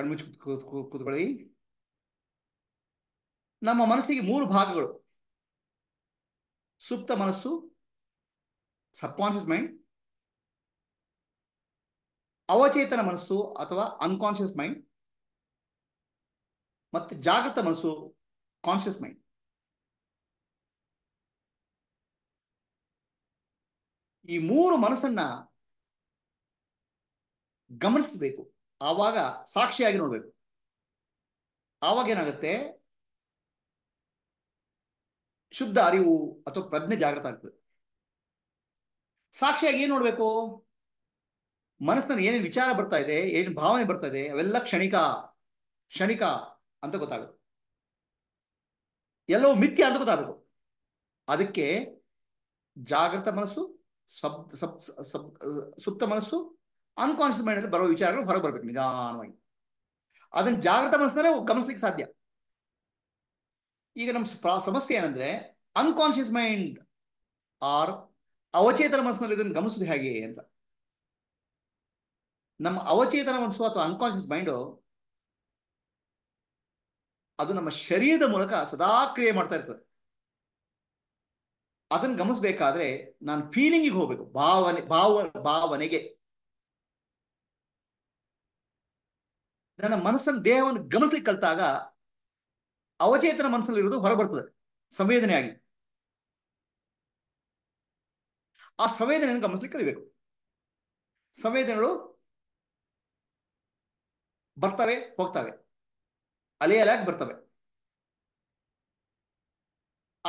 ಕಣ್ಮುಚ್ಚಿ ಕೂತ್ಕೊಳ್ಳಿ ನಮ್ಮ ಮನಸ್ಸಿಗೆ ಮೂರು ಭಾಗಗಳು ಸುಪ್ತ ಮನಸ್ಸು ಕಾನ್ಶಿಯಸ್ ಮೈಂಡ್ ಅವಚೇತನ ಮನಸ್ಸು ಅಥವಾ ಅನ್ಕಾನ್ಶಿಯಸ್ ಮೈಂಡ್ ಮತ್ತು ಜಾಗೃತ ಮನಸ್ಸು ಕಾನ್ಶಿಯಸ್ ಮೈಂಡ್ ಈ ಮೂರು ಮನಸ್ಸನ್ನ ಗಮನಿಸಬೇಕು ಆವಾಗ ಸಾಕ್ಷಿಯಾಗಿ ನೋಡ್ಬೇಕು ಆವಾಗ ಏನಾಗುತ್ತೆ ಶುದ್ಧ ಅರಿವು ಅಥವಾ ಪ್ರಜ್ಞೆ ಜಾಗೃತ ಆಗ್ತದೆ ಸಾಕ್ಷಿಯಾಗಿ ಏನ್ ನೋಡ್ಬೇಕು ಮನಸ್ಸಿನಲ್ಲಿ ಏನೇನು ವಿಚಾರ ಬರ್ತಾ ಇದೆ ಏನು ಭಾವನೆ ಬರ್ತಾ ಇದೆ ಅವೆಲ್ಲ ಕ್ಷಣಿಕ ಕ್ಷಣಿಕ ಅಂತ ಗೊತ್ತಾಗುತ್ತೆ ಎಲ್ಲವೂ ಮಿಥ್ಯ ಅಂತ ಗೊತ್ತಾಗಬೇಕು ಅದಕ್ಕೆ ಜಾಗೃತ ಮನಸ್ಸು ಸಬ್ ಸುಪ್ತ ಮನಸ್ಸು ಅನ್ಕಾನ್ಶಿಯಸ್ ಮೈಂಡ್ ಅಲ್ಲಿ ಬರೋ ವಿಚಾರಗಳು ಹೊರಗೆ ಬರಬೇಕು ನಿಧಾನವಾಗಿ ಅದನ್ನ ಜಾಗೃತ ಮನಸ್ಸಿನಲ್ಲೇ ಗಮನಿಸ್ಲಿಕ್ಕೆ ಸಾಧ್ಯ ಈಗ ನಮ್ಮ ಸಮಸ್ಯೆ ಏನಂದ್ರೆ ಅನ್ಕಾನ್ಶಿಯಸ್ ಮೈಂಡ್ ಆರ್ ಅವಚೇತನ ಮನಸ್ಸಿನಲ್ಲಿ ಇದನ್ನು ಗಮನಿಸೋದು ಹೇಗೆ ಅಂತ ನಮ್ಮ ಅವಚೇತನ ಮನಸ್ಸು ಅಥವಾ ಅನ್ಕಾನ್ಶಿಯಸ್ ಮೈಂಡು ಅದು ನಮ್ಮ ಶರೀರದ ಮೂಲಕ ಸದಾ ಕ್ರಿಯೆ ಮಾಡ್ತಾ ಇರ್ತದೆ ಅದನ್ನು ಗಮನಿಸ್ಬೇಕಾದ್ರೆ ನಾನು ಫೀಲಿಂಗಿಗೆ ಹೋಗ್ಬೇಕು ಭಾವನೆ ಭಾವ ಭಾವನೆಗೆ ನನ್ನ ಮನಸ್ಸನ್ನ ದೇಹವನ್ನು ಗಮನಿಸ್ಲಿಕ್ಕೆ ಕಲ್ತಾಗ ಅವಚೇತನ ಬರ್ತದೆ ಹೊರಬರ್ತದೆ ಸಂವೇದನೆಯಾಗಿ ಆ ಸಂವೇದನೆಯನ್ನು ಗಮನಿಸ್ಲಿಕ್ಕೆ ಕಲಿಬೇಕು ಸಂವೇದನೆಗಳು ಬರ್ತವೆ ಹೋಗ್ತವೆ ಅಲೆ ಬರ್ತವೆ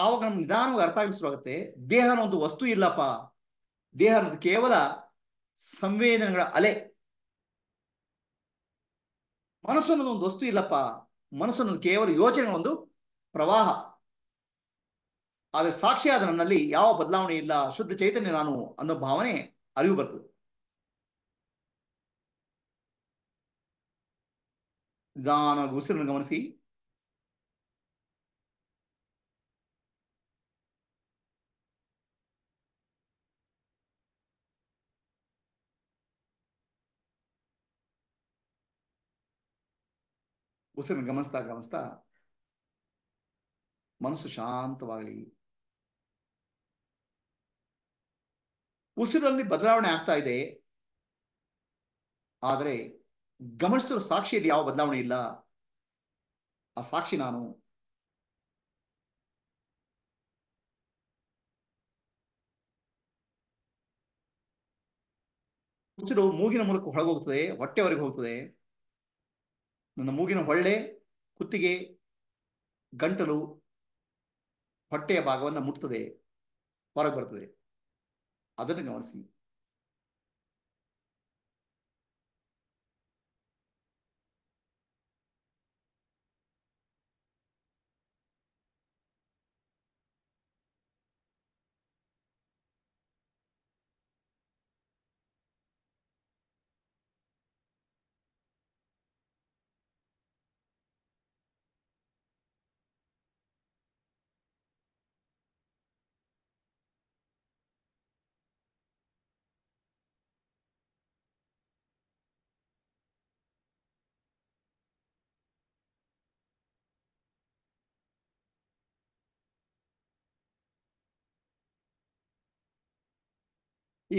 ಆವಾಗ ನಮ್ಗೆ ನಿಧಾನವಾಗಿ ಅರ್ಥ ಆಗಿ ಶುರುವಾಗುತ್ತೆ ದೇಹ ಅನ್ನೋ ಒಂದು ವಸ್ತು ಇಲ್ಲಪ್ಪ ದೇಹ ಕೇವಲ ಸಂವೇದನೆಗಳ ಅಲೆ ಮನಸ್ಸು ಅನ್ನೋದು ಒಂದು ವಸ್ತು ಇಲ್ಲಪ್ಪ ಮನಸ್ಸು ಅನ್ನೋದು ಕೇವಲ ಯೋಚನೆ ಒಂದು ಪ್ರವಾಹ ಆದರೆ ಸಾಕ್ಷಿಯಾದ ನನ್ನಲ್ಲಿ ಯಾವ ಬದಲಾವಣೆ ಇಲ್ಲ ಶುದ್ಧ ಚೈತನ್ಯ ನಾನು ಅನ್ನೋ ಭಾವನೆ ಅರಿವು ಬರ್ತದೆ ನಿಧಾನ ಉಸಿರನ್ನು ಗಮನಿಸಿ ಉಸಿರನ್ನು ಗಮನಿಸ್ತಾ ಗಮನಿಸ್ತಾ ಮನಸ್ಸು ಶಾಂತವಾಗಲಿ ಉಸಿರಲ್ಲಿ ಬದಲಾವಣೆ ಆಗ್ತಾ ಇದೆ ಆದರೆ ಗಮನಿಸಿದ ಸಾಕ್ಷಿಯಲ್ಲಿ ಯಾವ ಬದಲಾವಣೆ ಇಲ್ಲ ಆ ಸಾಕ್ಷಿ ನಾನು ಉಸಿರು ಮೂಗಿನ ಮೂಲಕ ಹೊರಗೋಗ್ತದೆ ಹೊಟ್ಟೆವರೆಗೆ ಹೋಗ್ತದೆ ನನ್ನ ಮೂಗಿನ ಹೊಳ್ಳೆ ಕುತ್ತಿಗೆ ಗಂಟಲು ಹೊಟ್ಟೆಯ ಭಾಗವನ್ನು ಮುಟ್ತದೆ ಹೊರಗೆ ಬರ್ತದೆ ಅದನ್ನು ಗಮನಿಸಿ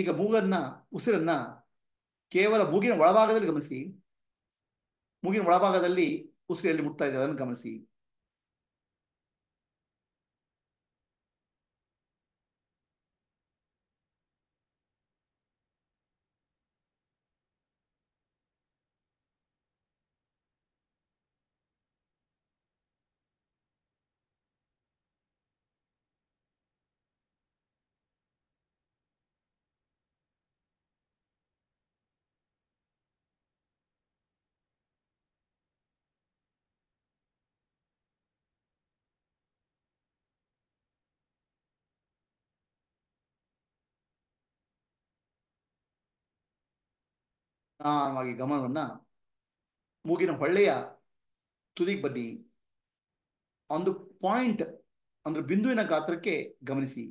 ಈಗ ಮೂಗನ್ನ ಉಸಿರನ್ನ ಕೇವಲ ಮೂಗಿನ ಒಳಭಾಗದಲ್ಲಿ ಗಮನಿಸಿ ಮೂಗಿನ ಒಳಭಾಗದಲ್ಲಿ ಉಸಿರಿಯಲ್ಲಿ ಮುಟ್ತಾ ಇದೆ ಅದನ್ನು ಗಮನಿಸಿ ನಿಧಾನವಾಗಿ ಗಮನವನ್ನ ಮೂಗಿನ ಹೊಳ್ಳೆಯ ತುದಿಗೆ ಬನ್ನಿ ಒಂದು ಪಾಯಿಂಟ್ ಅಂದ್ರೆ ಬಿಂದುವಿನ ಗಾತ್ರಕ್ಕೆ ಗಮನಿಸಿ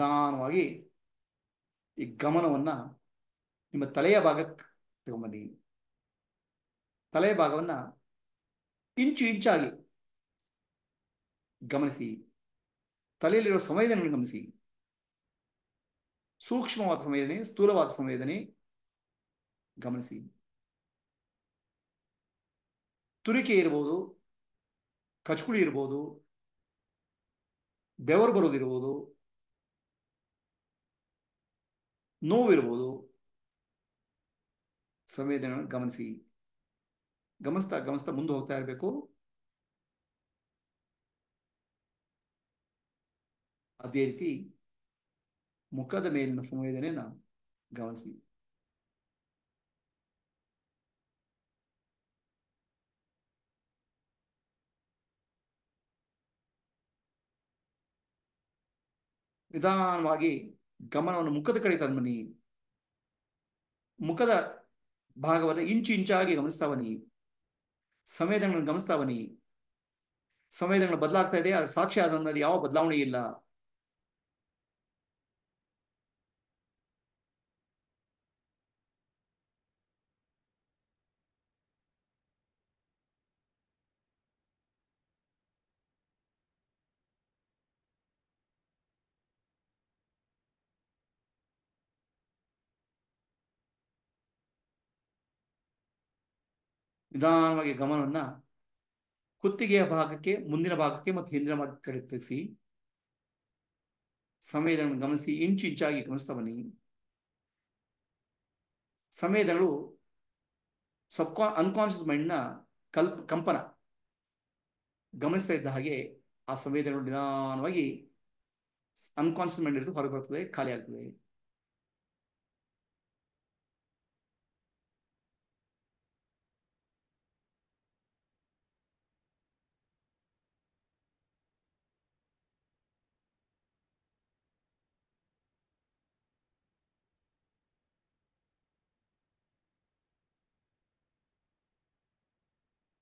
ನಿಧಾನವಾಗಿ ಈ ಗಮನವನ್ನ ನಿಮ್ಮ ತಲೆಯ ಭಾಗಕ್ಕೆ ತಗೊಂಬನ್ನಿ ತಲೆಯ ಭಾಗವನ್ನ ಇಂಚು ಇಂಚಾಗಿ ಗಮನಿಸಿ ತಲೆಯಲ್ಲಿರೋ ಸಂವೇದನೆಗಳನ್ನು ಗಮನಿಸಿ ಸೂಕ್ಷ್ಮವಾದ ಸಂವೇದನೆ ಸ್ಥೂಲವಾದ ಸಂವೇದನೆ ಗಮನಿಸಿ ತುರಿಕೆ ಇರ್ಬೋದು ಕಚ್ಕುಳಿ ಇರ್ಬೋದು ಬೆವರು ಬರೋದಿರ್ಬೋದು ನೋವಿರ್ಬೋದು ಸಂವೇದನೆ ಗಮನಿಸಿ ಗಮನಿಸ್ತಾ ಗಮನಿಸ್ತಾ ಮುಂದೆ ಹೋಗ್ತಾ ಇರಬೇಕು ಅದೇ ರೀತಿ ಮುಖದ ಮೇಲಿನ ಸಂವೇದನೆಯನ್ನ ಗಮನಿಸಿ ನಿಧಾನವಾಗಿ ಗಮನವನ್ನು ಮುಖದ ಕಡೆ ತಂದ್ಬನ್ನಿ ಮುಖದ ಭಾಗವನ್ನು ಇಂಚು ಇಂಚಾಗಿ ಗಮನಿಸ್ತಾವನಿ ಸಂವೇದನೆಗಳನ್ನು ಗಮನಿಸ್ತಾವನಿ ಸಂವೇದನೆಗಳು ಬದಲಾಗ್ತಾ ಇದೆ ಅದು ಸಾಕ್ಷಿ ಆದ ಯಾವ ಬದಲಾವಣೆ ಇಲ್ಲ ನಿಧಾನವಾಗಿ ಗಮನವನ್ನ ಕುತ್ತಿಗೆಯ ಭಾಗಕ್ಕೆ ಮುಂದಿನ ಭಾಗಕ್ಕೆ ಮತ್ತು ಹಿಂದಿನ ಭಾಗಕ್ಕೆ ಕಡೆ ತೆಗೆಸಿ ಗಮನಿಸಿ ಇಂಚು ಇಂಚಾಗಿ ಗಮನಿಸ್ತಾ ಬನ್ನಿ ಸಂವೇದನೆಗಳು ಸಬ್ಕಾ ಮೈಂಡ್ ಮೈಂಡ್ನ ಕಲ್ಪ ಕಂಪನ ಗಮನಿಸ್ತಾ ಇದ್ದ ಹಾಗೆ ಆ ಸಂವೇದನೆಗಳು ನಿಧಾನವಾಗಿ ಅನ್ಕಾನ್ಶಿಯಸ್ ಮೈಂಡ್ ಇರೋದು ಹೊರಗೆ ಬರ್ತದೆ ಖಾಲಿ ಆಗ್ತದೆ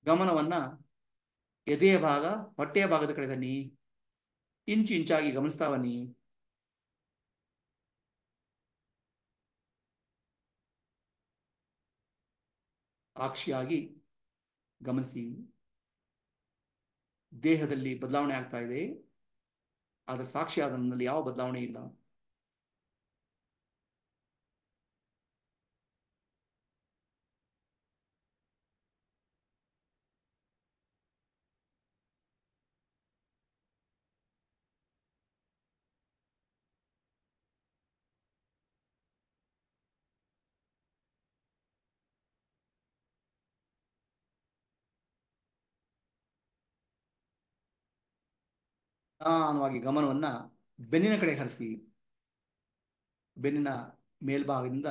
ಗಮನವನ್ನ ಎದೆಯ ಭಾಗ ಹೊಟ್ಟೆಯ ಭಾಗದ ಕಡೆ ತನ್ನಿ ಇಂಚು ಇಂಚಾಗಿ ಗಮನಿಸ್ತಾ ಬನ್ನಿ ಸಾಕ್ಷಿಯಾಗಿ ಗಮನಿಸಿ ದೇಹದಲ್ಲಿ ಬದಲಾವಣೆ ಆಗ್ತಾ ಇದೆ ಆದರೆ ಸಾಕ್ಷಿ ನನ್ನಲ್ಲಿ ಯಾವ ಬದಲಾವಣೆ ಇಲ್ಲ ನಿಧಾನವಾಗಿ ಗಮನವನ್ನ ಬೆನ್ನಿನ ಕಡೆ ಹರಿಸಿ ಬೆನ್ನಿನ ಮೇಲ್ಭಾಗದಿಂದ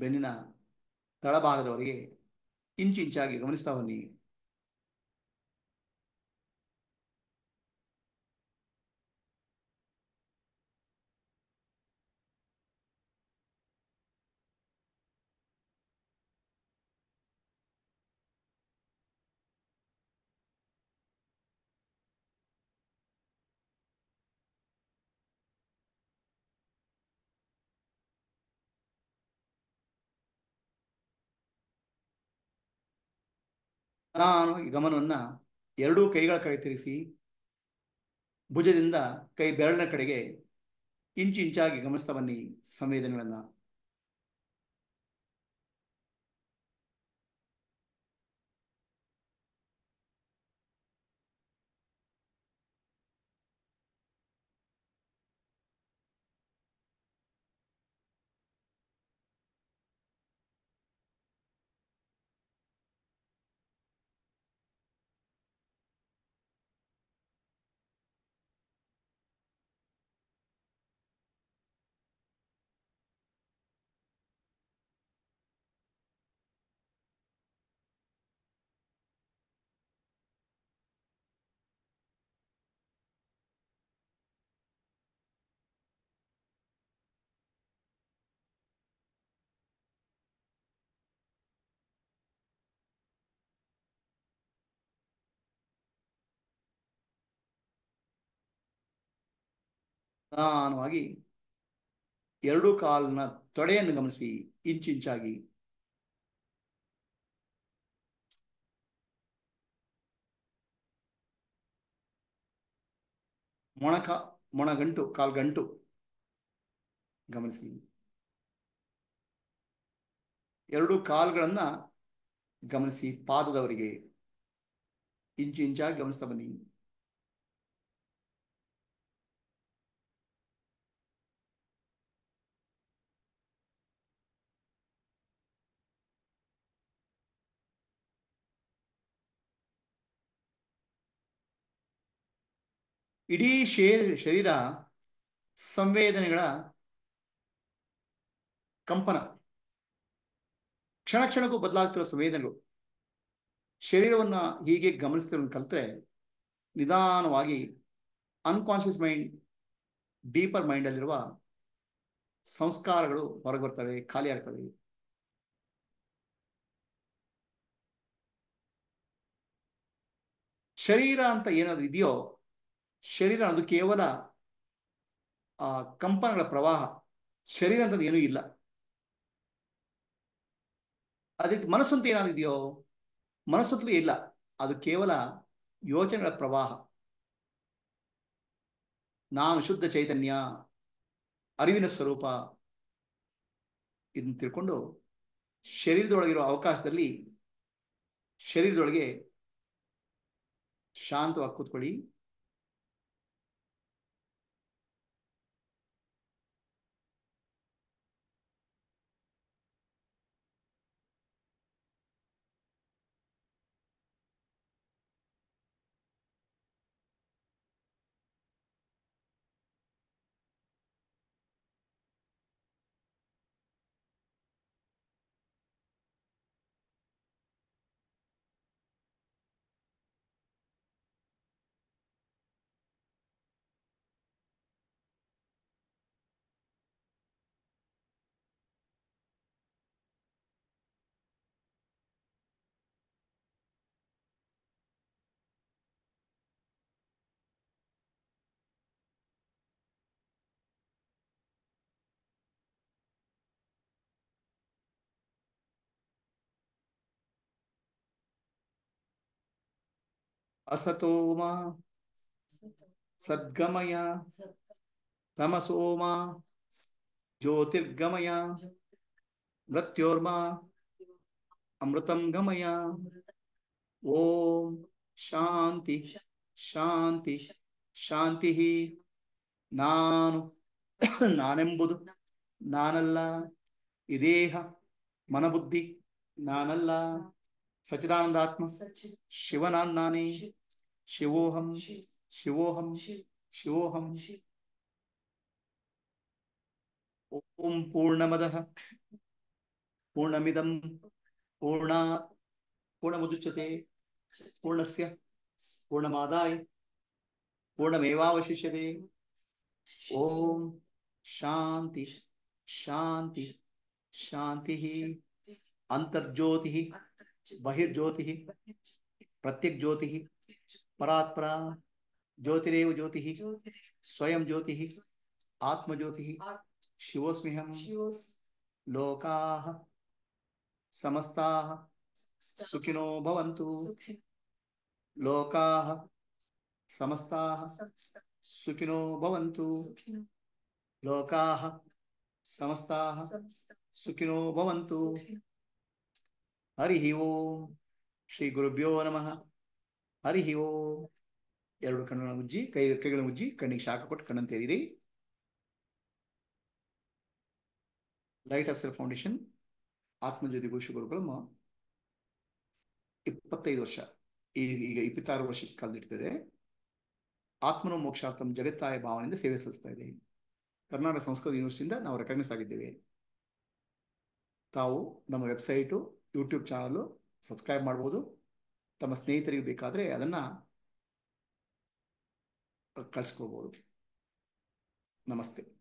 ಬೆನ್ನಿನ ತಳಭಾಗದವರೆಗೆ ಇಂಚು ಇಂಚಾಗಿ ಗಮನಿಸ್ತಾ ಬನ್ನಿ ಈ ಗಮನವನ್ನು ಎರಡೂ ಕೈಗಳ ಕಡೆ ತಿರುಗಿಸಿ ಭುಜದಿಂದ ಕೈ ಬೆರಳಿನ ಕಡೆಗೆ ಇಂಚು ಇಂಚಾಗಿ ಗಮನಿಸ್ತಾ ಬನ್ನಿ ಸಂವೇದನೆಗಳನ್ನ ನಿಧಾನವಾಗಿ ಎರಡು ಕಾಲ್ನ ತೊಡೆಯನ್ನು ಗಮನಿಸಿ ಇಂಚಿಂಚಾಗಿ ಮೊಣಕ ಮೊಣಗಂಟು ಕಾಲ್ಗಂಟು ಗಮನಿಸಿ ಎರಡು ಕಾಲ್ಗಳನ್ನ ಗಮನಿಸಿ ಪಾದದವರಿಗೆ ಇಂಚು ಇಂಚಾಗಿ ಗಮನಿಸ್ತಾ ಬನ್ನಿ ಇಡೀ ಶೇರ್ ಶರೀರ ಸಂವೇದನೆಗಳ ಕಂಪನ ಕ್ಷಣ ಕ್ಷಣಕ್ಕೂ ಬದಲಾಗ್ತಿರೋ ಸಂವೇದನೆಗಳು ಶರೀರವನ್ನ ಹೀಗೆ ಗಮನಿಸ್ತಿರೋ ಕಲಿತರೆ ನಿಧಾನವಾಗಿ ಅನ್ಕಾನ್ಶಿಯಸ್ ಮೈಂಡ್ ಡೀಪರ್ ಮೈಂಡಲ್ಲಿರುವ ಸಂಸ್ಕಾರಗಳು ಹೊರಗೆ ಬರ್ತವೆ ಖಾಲಿ ಆಗ್ತವೆ ಶರೀರ ಅಂತ ಏನಾದರೂ ಇದೆಯೋ ಶರೀರ ಅದು ಕೇವಲ ಆ ಕಂಪನಗಳ ಪ್ರವಾಹ ಶರೀರ ಅಂತದ್ದು ಏನೂ ಇಲ್ಲ ಅದಕ್ಕೆ ಮನಸ್ಸಂತ ಏನಾಗಿದೆಯೋ ಮನಸ್ಸಂತಲೂ ಇಲ್ಲ ಅದು ಕೇವಲ ಯೋಚನೆಗಳ ಪ್ರವಾಹ ನಾನು ಶುದ್ಧ ಚೈತನ್ಯ ಅರಿವಿನ ಸ್ವರೂಪ ಇದನ್ನು ತಿಳ್ಕೊಂಡು ಶರೀರದೊಳಗಿರೋ ಅವಕಾಶದಲ್ಲಿ ಶರೀರದೊಳಗೆ ಶಾಂತವಾಗಿ ಕೂತ್ಕೊಳ್ಳಿ असतोमा सद्गमय तमसोमा ज्योतिर्गमय मृत्योर्मा अमृतम गमय ओम शांति ಶಾಂತಿ ಶಾಂತಿ ನಾನು ನಾನೆಂಬುದು ನಾನಲ್ಲ ಇದೇಹ ಮನಬುದ್ಧಿ ನಾನಲ್ಲ ಸಚಿದಾನಂದಾತ್ಮ ಶಿವನಾನ್ ನಾನೇ शिवोहम शिवोहम शिवोहम ओम पूर्णमद पूर्ण पूर्णा पूर्ण पूर्णस्य पूर्णमादाय पूर्णमेवावशिष्य ओम शांति शांति शांति अंतर्ज्योति बहिर्ज्योति प्रत्येक ज्योति परात्परा ज्योतिरेव ज्योति स्वयं ज्योति आत्मज्योति शिवोस्मी हम लोका समस्ता सुखिनो भवन्तु लोका समस्ता सुखिनो भवन्तु लोका समस्ता सुखिनो भवन्तु हरि ओम श्री गुरुभ्यो नमः ಹರಿ ಓ ಎರಡು ಕಣ್ಣುಗಳ ಉಜ್ಜಿ ಕೈ ಕೈಗಳ ಮುಜ್ಜಿ ಕಣ್ಣಿಗೆ ಶಾಖ ಕೊಟ್ಟು ಕಣ್ಣನ್ ತೆರೀರಿ light of self foundation Atmajyoti ಘೋಷ ಗುರುಗಳು ಇಪ್ಪತ್ತೈದು ವರ್ಷ ಈಗ ಈಗ ಇಪ್ಪತ್ತಾರು ವರ್ಷ ಕಾಲದಿಡ್ತದೆ ಆತ್ಮನ ಮೋಕ್ಷಾರ್ಥಂ ಜಗತ್ತಾಯ ಭಾವನೆಯಿಂದ ಸೇವೆ ಸಲ್ಲಿಸ್ತಾ ಇದೆ ಕರ್ನಾಟಕ ಸಂಸ್ಕೃತ ಯೂನಿವರ್ಸಿಟಿಯಿಂದ ನಾವು ರೆಕಗ್ನೈಸ್ ಆಗಿದ್ದೇವೆ ತಾವು ನಮ್ಮ ವೆಬ್ಸೈಟು ಯೂಟ್ಯೂಬ್ ಚಾನಲು ಸಬ್ಸ್ಕ್ರೈಬ್ ಮಾಡ್ಬೋದು ತಮ್ಮ ಸ್ನೇಹಿತರಿಗೆ ಬೇಕಾದರೆ ಅದನ್ನ ಕಳಿಸ್ಕೊಳ್ಬೋದು ನಮಸ್ತೆ